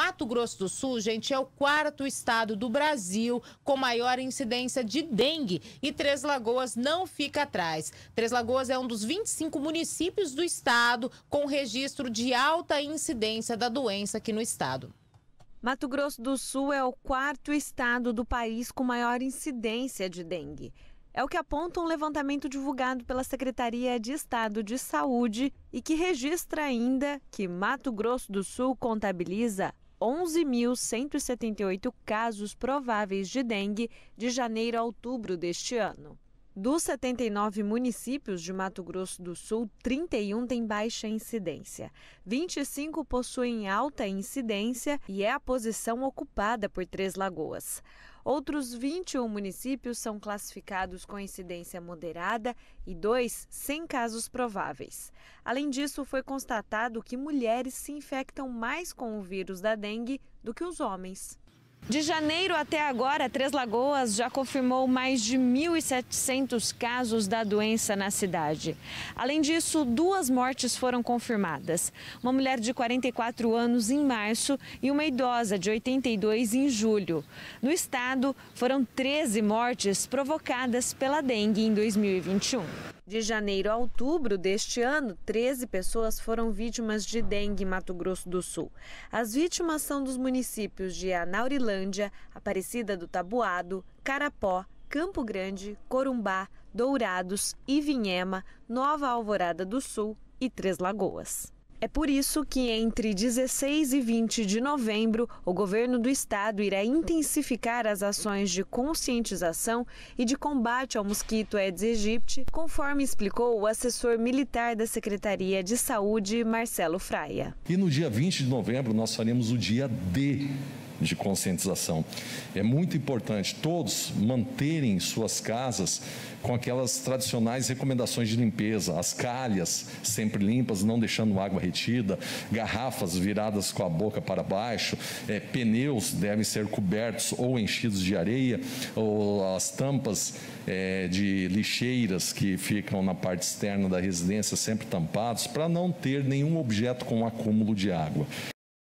Mato Grosso do Sul, gente, é o quarto estado do Brasil com maior incidência de dengue e Três Lagoas não fica atrás. Três Lagoas é um dos 25 municípios do estado com registro de alta incidência da doença aqui no estado. Mato Grosso do Sul é o quarto estado do país com maior incidência de dengue. É o que aponta um levantamento divulgado pela Secretaria de Estado de Saúde e que registra ainda que Mato Grosso do Sul contabiliza 11.178 casos prováveis de dengue de janeiro a outubro deste ano. Dos 79 municípios de Mato Grosso do Sul, 31 têm baixa incidência. 25 possuem alta incidência e é a posição ocupada por Três Lagoas. Outros 21 municípios são classificados com incidência moderada e dois sem casos prováveis. Além disso, foi constatado que mulheres se infectam mais com o vírus da dengue do que os homens. De janeiro até agora, Três Lagoas já confirmou mais de 1.700 casos da doença na cidade. Além disso, duas mortes foram confirmadas: uma mulher de 44 anos em março e uma idosa de 82 em julho. No estado, foram 13 mortes provocadas pela dengue em 2021. De janeiro a outubro deste ano, 13 pessoas foram vítimas de dengue em Mato Grosso do Sul. As vítimas são dos municípios de Anaurilândia, Aparecida do Tabuado, Carapó, Campo Grande, Corumbá, Dourados, Ivinhema, Nova Alvorada do Sul e Três Lagoas. É por isso que entre 16 e 20 de novembro, o governo do estado irá intensificar as ações de conscientização e de combate ao mosquito Aedes aegypti, conforme explicou o assessor militar da Secretaria de Saúde, Marcelo Fraia. E no dia 20 de novembro, nós faremos o dia D de conscientização. É muito importante todos manterem suas casas com aquelas tradicionais recomendações de limpeza, as calhas sempre limpas, não deixando água retida, garrafas viradas com a boca para baixo, é, pneus devem ser cobertos ou enchidos de areia, ou as tampas é, de lixeiras que ficam na parte externa da residência sempre tampados, para não ter nenhum objeto com acúmulo de água.